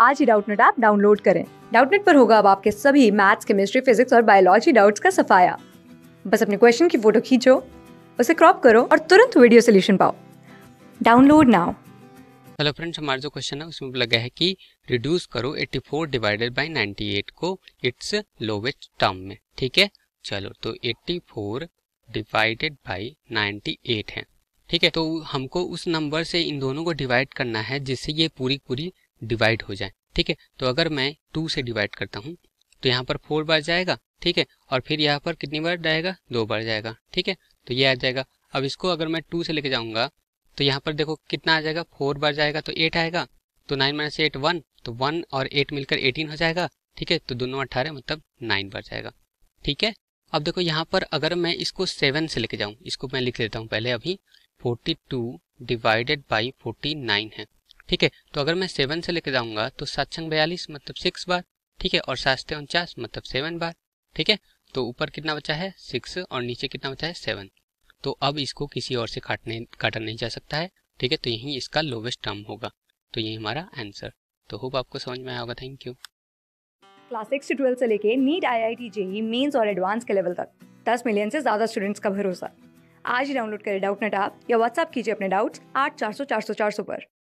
आज ही Doubtnut app download करें डाउटनेट पर होगा अब आपके सभी मैथ्स केमिस्ट्री फिजिक्स और बायोलॉजी डाउट्स का सफाया बस अपने क्वेश्चन की फोटो खींचो उसे क्रॉप करो और तुरंत वीडियो सोल्यूशन पाओ डाउनलोड नाउ हेलो फ्रेंड्स हमारा जो क्वेश्चन है उसमें लगा है कि रिड्यूस करो 84 डिवाइडेड बाय 98 को इट्स लोवेस्ट टर्म में ठीक है चलो तो 84 डिवाइडेड बाय 98 है ठीक है तो हमको उस नंबर से इन दोनों को डिवाइड करना है जिससे ये पूरी पूरी डिवाइड हो जाए ठीक है तो अगर मैं टू से डिवाइड करता हूँ तो यहाँ पर फोर बार जाएगा ठीक है और फिर यहाँ पर कितनी बार जाएगा दो बार जाएगा ठीक है तो ये आ जाएगा अब इसको अगर मैं टू से लेके जाऊँगा तो यहाँ पर देखो कितना आ जाएगा फोर बार जाएगा तो एट आएगा तो नाइन माइनस एट वन तो वन और एट मिलकर एटीन हो जाएगा ठीक है तो दोनों अट्ठारह मतलब नाइन बार जाएगा ठीक है अब देखो यहाँ पर अगर मैं इसको सेवन से लेके जाऊँ इसको मैं लिख लेता हूँ पहले अभी forty two divided by forty nine है ठीक है तो अगर मैं सेवन से लेकर जाऊंगा तो सात संग बयालीस मतलब सिक्स बार ठीक है और सात उनचास मतलब सेवन बार ठीक है तो ऊपर कितना बचा है सिक्स और नीचे कितना बचा है सेवन तो अब इसको किसी और से काटने काटा नहीं जा सकता है ठीक है तो यही इसका लोवेस्ट टर्म होगा तो यही हमारा आंसर तो होप आपको समझ में आया होगा थैंक यू क्लास सिक्स से ट्वेल्व से लेके NEET I I T JEE mains और एडवांस के लेवल तक दस मिलियन से ज़्यादा स्टूडेंट्स का भरोसा आज ही डाउनलोड करें डाउट नेट आप या व्हाट्सअप कीजिए अपने डाउट्स आठ चार सौ चार सौ चार सौ पर